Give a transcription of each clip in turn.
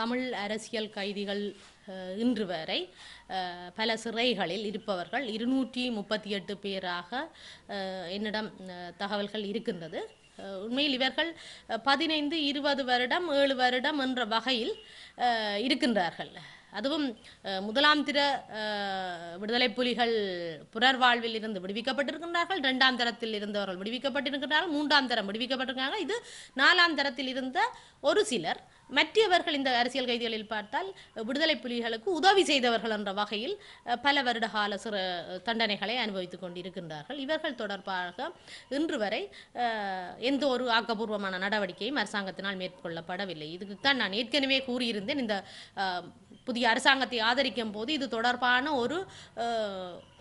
தமிழ் அரசியல் கைதிகள் இன்று வரை பல சிறைகளில் இருப்பவர்கள் இருநூற்றி முப்பத்தி எட்டு பேராக என்னிடம் தகவல்கள் இருக்கின்றது உண்மையில் இவர்கள் பதினைந்து இருபது வருடம் ஏழு வருடம் என்ற வகையில் இருக்கின்றார்கள் அதுவும் முதலாம் திர விடுதலை புலிகள் புனர்வாழ்வில் இருந்து விடுவிக்கப்பட்டிருக்கின்றார்கள் இரண்டாம் தரத்தில் இருந்தவர்கள் விடுவிக்கப்பட்டிருக்கிறார்கள் மூன்றாம் தரம் விடுவிக்கப்பட்டிருக்காங்க இது நாலாம் தரத்தில் இருந்த ஒரு சிலர் மற்றவர்கள் இந்த அரசியல் கைதிகளில் பார்த்தால் விடுதலை புலிகளுக்கு உதவி செய்தவர்கள் என்ற வகையில் பல வருட கால சிறு தண்டனைகளை அனுபவித்துக் கொண்டிருக்கின்றார்கள் இவர்கள் தொடர்பாக இன்று வரை எந்த ஒரு ஆக்கப்பூர்வமான நடவடிக்கையும் அரசாங்கத்தினால் மேற்கொள்ளப்படவில்லை இதுக்குத்தான் நான் ஏற்கனவே கூறியிருந்தேன் இந்த புதிய அரசாங்கத்தை ஆதரிக்கும் போது இது தொடர்பான ஒரு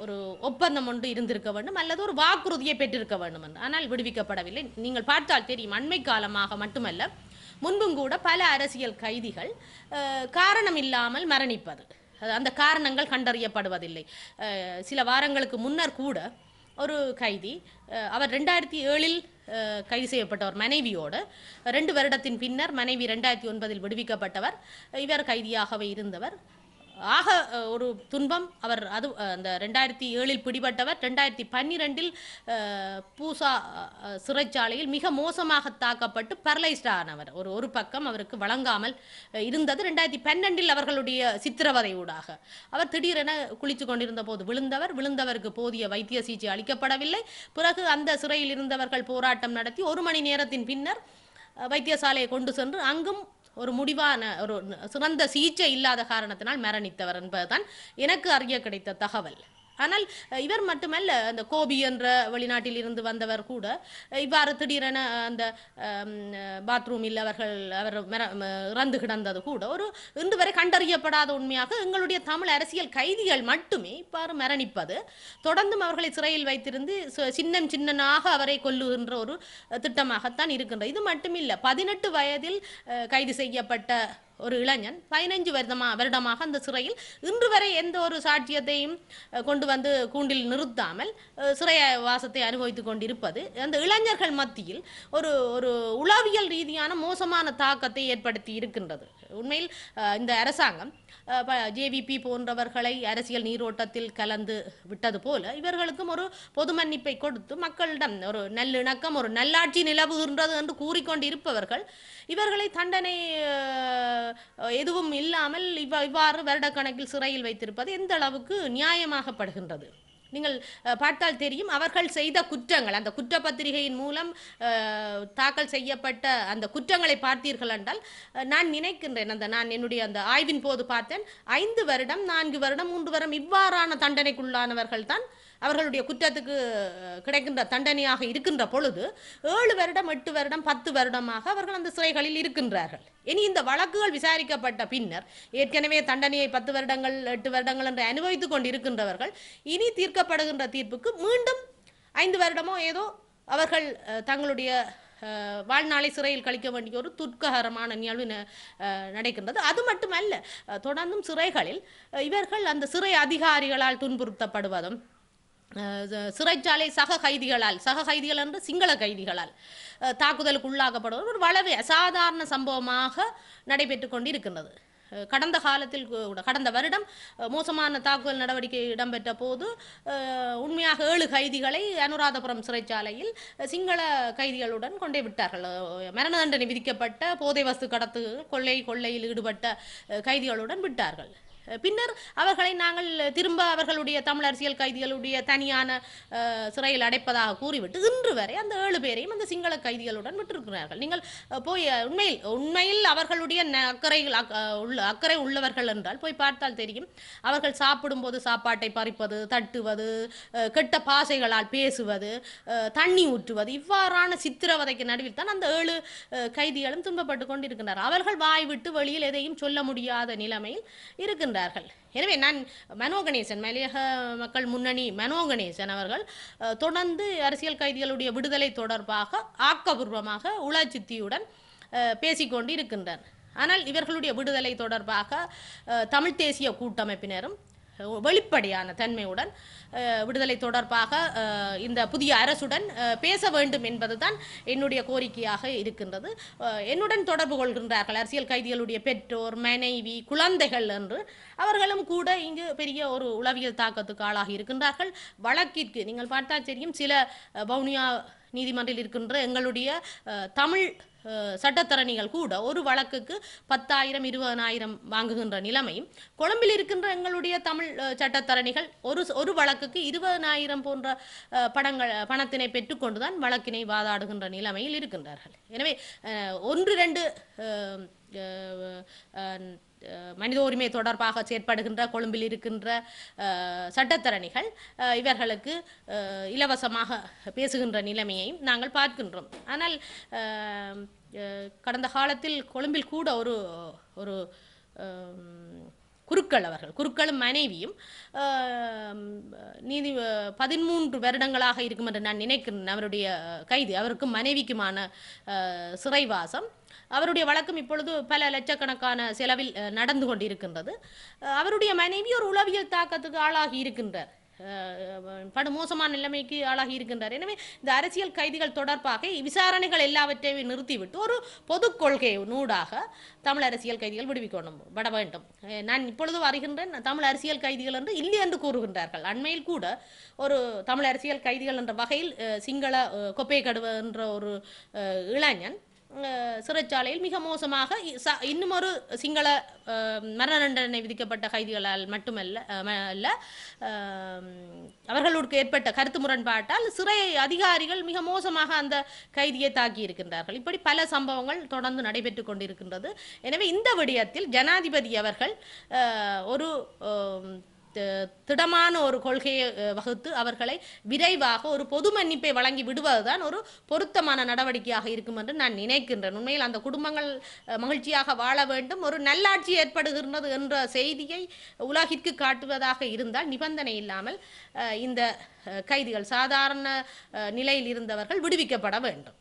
ஒரு ஒப்பந்தம் ஒன்று இருந்திருக்க வேண்டும் அல்லது ஒரு வாக்குறுதியை பெற்றிருக்க வேண்டும் என்று ஆனால் விடுவிக்கப்படவில்லை நீங்கள் பார்த்தால் தெரியும் அண்மை காலமாக மட்டுமல்ல முன்பும் கூட பல அரசியல் கைதிகள் காரணம் இல்லாமல் மரணிப்பது அந்த காரணங்கள் கண்டறியப்படுவதில்லை சில வாரங்களுக்கு முன்னர் கூட ஒரு கைதி அவர் ரெண்டாயிரத்தி ஏழில் கைது செய்யப்பட்டவர் மனைவியோடு ரெண்டு வருடத்தின் பின்னர் மனைவி ரெண்டாயிரத்தி ஒன்பதில் விடுவிக்கப்பட்டவர் இவர் கைதியாகவே இருந்தவர் ஆக ஒரு துன்பம் அவர் அது அந்த ரெண்டாயிரத்தி ஏழில் பிடிபட்டவர் ரெண்டாயிரத்தி பன்னிரெண்டில் பூசா சிறைச்சாலையில் மிக மோசமாக தாக்கப்பட்டு பரலைஸ்ட் ஆனவர் ஒரு ஒரு பக்கம் அவருக்கு வழங்காமல் இருந்தது ரெண்டாயிரத்தி பன்னெண்டில் அவர்களுடைய சித்திரவதை ஊடாக அவர் திடீரென குளித்து கொண்டிருந்த போது விழுந்தவர் விழுந்தவருக்கு போதிய வைத்திய சிகிச்சை அளிக்கப்படவில்லை பிறகு அந்த சிறையில் இருந்தவர்கள் போராட்டம் நடத்தி ஒரு மணி நேரத்தின் பின்னர் வைத்தியசாலையை கொண்டு சென்று அங்கும் ஒரு முடிவான ஒரு சிறந்த சிகிச்சை இல்லாத காரணத்தினால் மரணித்தவர் என்பதுதான் எனக்கு அறிய கிடைத்த தகவல் ஆனால் இவர் மட்டுமல்ல அந்த கோபி என்ற வெளிநாட்டில் இருந்து வந்தவர் கூட இவ்வாறு திடீரென அந்த பாத்ரூமில் அவர்கள் அவர் இறந்து கிடந்தது கூட ஒரு இன்று வரை கண்டறியப்படாத உண்மையாக எங்களுடைய தமிழ் அரசியல் கைதிகள் மட்டுமே இவ்வாறு மரணிப்பது தொடர்ந்தும் அவர்களை சிறையில் வைத்திருந்து சின்னம் சின்னனாக அவரை கொல்லுகின்ற ஒரு திட்டமாகத்தான் இருக்கின்றது இது மட்டுமில்லை பதினெட்டு வயதில் கைது செய்யப்பட்ட ஒரு இளைஞன் பதினைஞ்சு வருடமா வருடமாக அந்த சிறையில் இன்று வரை எந்த ஒரு சாட்சியத்தையும் கொண்டு வந்து கூண்டில் நிறுத்தாமல் சிறைய வாசத்தை அனுபவித்துக் கொண்டிருப்பது அந்த இளைஞர்கள் மத்தியில் ஒரு ஒரு உளவியல் ரீதியான மோசமான தாக்கத்தை ஏற்படுத்தி இருக்கின்றது உண்மையில் இந்த அரசாங்கம் ஜேவிபி போன்றவர்களை அரசியல் நீரோட்டத்தில் கலந்து விட்டது போல இவர்களுக்கும் ஒரு பொது மன்னிப்பை கொடுத்து மக்களிடம் ஒரு நல்லிணக்கம் ஒரு நல்லாட்சி நிலவுகின்றது என்று கூறிக்கொண்டிருப்பவர்கள் இவர்களை தண்டனை எதுவும் இல்லாமல் இவ்வா இவ்வாறு வருடக்கணக்கில் சிறையில் வைத்திருப்பது எந்த அளவுக்கு நியாயமாகப்படுகின்றது நீங்கள் பார்த்தால் தெரியும் அவர்கள் செய்த குற்றங்கள் அந்த குற்றப்பத்திரிகையின் மூலம் தாக்கல் செய்யப்பட்ட அந்த குற்றங்களை பார்த்தீர்கள் என்றால் நான் நினைக்கின்றேன் அந்த நான் என்னுடைய அந்த ஆய்வின் போது பார்த்தேன் ஐந்து வருடம் நான்கு வருடம் மூன்று வருடம் இவ்வாறான தண்டனைக்குள்ளானவர்கள் தான் அவர்களுடைய குற்றத்துக்கு கிடைக்கின்ற தண்டனையாக இருக்கின்ற பொழுது ஏழு வருடம் எட்டு வருடம் பத்து வருடமாக அவர்கள் அந்த சிறைகளில் இருக்கின்றார்கள் இனி இந்த வழக்குகள் விசாரிக்கப்பட்ட பின்னர் ஏற்கனவே தண்டனையை பத்து வருடங்கள் எட்டு வருடங்கள் என்று அனுபவித்துக் கொண்டிருக்கின்றவர்கள் இனி தீர்க்கப்படுகின்ற தீர்ப்புக்கு மீண்டும் ஐந்து வருடமோ ஏதோ அவர்கள் தங்களுடைய வாழ்நாளை சிறையில் கழிக்க வேண்டிய ஒரு துர்க்ககரமான நிகழ்வு நடக்கின்றது அது மட்டுமல்ல தொடர்ந்தும் சிறைகளில் இவர்கள் அந்த சிறை அதிகாரிகளால் துன்புறுத்தப்படுவதும் சிறைச்சாலை சக கைதிகளால் சக கைதிகள் என்று சிங்கள கைதிகளால் தாக்குதலுக்கு உள்ளாக்கப்படுவது ஒரு வளவே அசாதாரண சம்பவமாக நடைபெற்று கொண்டிருக்கின்றது கடந்த காலத்தில் கூட கடந்த வருடம் மோசமான தாக்குதல் நடவடிக்கை இடம்பெற்ற போது உண்மையாக ஏழு கைதிகளை அனுராதபுரம் சிறைச்சாலையில் சிங்கள கைதிகளுடன் கொண்டே விட்டார்கள் மரண தண்டனை விதிக்கப்பட்ட போதை வஸ்து கடத்து கொள்ளை கொள்ளையில் ஈடுபட்ட கைதிகளுடன் விட்டார்கள் பின்னர் அவர்களை நாங்கள் திரும்ப அவர்களுடைய தமிழ் அரசியல் கைதிகளுடைய தனியான சிறையில் அடைப்பதாக கூறிவிட்டு இன்று வரை அந்த ஏழு பேரையும் அந்த சிங்கள கைதிகளுடன் விட்டிருக்கிறார்கள் நீங்கள் போய் உண்மையில் உண்மையில் அவர்களுடைய அக்கறைகள் உள்ள அக்கறை உள்ளவர்கள் என்றால் போய் பார்த்தால் தெரியும் அவர்கள் சாப்பிடும்போது சாப்பாட்டை பறிப்பது தட்டுவது கெட்ட பாசைகளால் பேசுவது தண்ணி ஊற்றுவது இவ்வாறான சித்திரவதைக்கு நடுவில் தான் அந்த ஏழு கைதிகளும் துன்பப்பட்டு கொண்டிருக்கின்றனர் அவர்கள் வாய் விட்டு வெளியில் எதையும் சொல்ல முடியாத நிலைமையில் இருக்கின்றனர் இருக்கின்றார்கள் எனவே நான் மனோ கணேசன் மலையக மக்கள் முன்னணி மனோ கணேசன் அவர்கள் தொடர்ந்து அரசியல் கைதிகளுடைய விடுதலை தொடர்பாக ஆக்கபூர்வமாக உலாச்சித்தியுடன் பேசிக்கொண்டு இருக்கின்றனர் ஆனால் இவர்களுடைய விடுதலை தொடர்பாக தமிழ்த் தேசிய கூட்டமைப்பினரும் வெளிப்படையான தன்மையுடன் விடுதலை தொடர்பாக இந்த புதிய அரசுடன் பேச வேண்டும் என்பதுதான் என்னுடைய கோரிக்கையாக இருக்கின்றது என்னுடன் தொடர்பு கொள்கின்றார்கள் அரசியல் கைதிகளுடைய பெற்றோர் மனைவி குழந்தைகள் என்று அவர்களும் கூட இங்கு பெரிய ஒரு உளவியல் தாக்கத்துக்கு ஆளாகி இருக்கின்றார்கள் வழக்கிற்கு நீங்கள் பார்த்தா தெரியும் சில வவுனியா நீதிமன்றில் இருக்கின்ற எங்களுடைய தமிழ் சட்டத்தரணிகள் கூட ஒரு வழக்குக்கு பத்தாயிரம் இருபதனாயிரம் வாங்குகின்ற நிலைமையும் கொழும்பில் இருக்கின்ற எங்களுடைய தமிழ் சட்டத்தரணிகள் ஒரு ஒரு வழக்குக்கு இருபதனாயிரம் போன்ற படங்கள் பணத்தினை பெற்றுக்கொண்டுதான் வழக்கினை வாதாடுகின்ற நிலைமையில் இருக்கின்றார்கள் எனவே ஒன்று ரெண்டு மனித உரிமை தொடர்பாக செயற்படுகின்ற கொழும்பில் இருக்கின்ற சட்டத்தரணிகள் இவர்களுக்கு இலவசமாக பேசுகின்ற நிலைமையையும் நாங்கள் பார்க்கின்றோம் ஆனால் கடந்த காலத்தில் கொழும்பில் கூட ஒரு ஒரு குருக்கள் அவர்கள் குருக்களும் மனைவியும் நீதி பதிமூன்று வருடங்களாக இருக்கும் என்று நான் நினைக்கிறேன் அவருடைய கைது அவருக்கும் மனைவிக்குமான சிறைவாசம் அவருடைய வழக்கம் இப்பொழுது பல லட்சக்கணக்கான செலவில் நடந்து கொண்டிருக்கின்றது அவருடைய மனைவி ஒரு உளவியல் தாக்கத்துக்கு ஆளாகி இருக்கின்றார் படுமோசமான நிலைமைக்கு ஆளாகி இருக்கின்றார் எனவே இந்த அரசியல் கைதிகள் தொடர்பாக விசாரணைகள் எல்லாவற்றையும் நிறுத்திவிட்டு ஒரு பொது கொள்கை நூடாக தமிழ் அரசியல் கைதிகள் விடுவிக்கணும் பட வேண்டும் நான் இப்பொழுது வருகின்றேன் தமிழ் அரசியல் கைதிகள் என்று இல்லை என்று கூறுகின்றார்கள் அண்மையில் கூட ஒரு தமிழ் அரசியல் கைதிகள் என்ற வகையில் சிங்கள கொப்பை கடுவ என்ற ஒரு இளைஞன் சிறைச்சாலையில் மிக மோசமாக இன்னும் ஒரு சிங்கள மரண தண்டனை விதிக்கப்பட்ட கைதிகளால் மட்டுமல்ல அல்ல அவர்களுக்கு ஏற்பட்ட கருத்து முரண்பாட்டால் சிறை அதிகாரிகள் மிக மோசமாக அந்த கைதியை தாக்கி இருக்கின்றார்கள் இப்படி பல சம்பவங்கள் தொடர்ந்து நடைபெற்றுக் கொண்டிருக்கின்றது எனவே இந்த விடயத்தில் ஜனாதிபதி அவர்கள் ஒரு திடமான ஒரு கொள்கையை வகுத்து அவர்களை விரைவாக ஒரு பொது மன்னிப்பை வழங்கி விடுவதுதான் ஒரு பொருத்தமான நடவடிக்கையாக இருக்கும் என்று நான் நினைக்கின்றேன் உண்மையில் அந்த குடும்பங்கள் மகிழ்ச்சியாக வாழ வேண்டும் ஒரு நல்லாட்சி ஏற்படுகின்றது என்ற செய்தியை உலகிற்கு காட்டுவதாக இருந்தால் நிபந்தனை இல்லாமல் இந்த கைதிகள் சாதாரண நிலையில் இருந்தவர்கள் விடுவிக்கப்பட வேண்டும்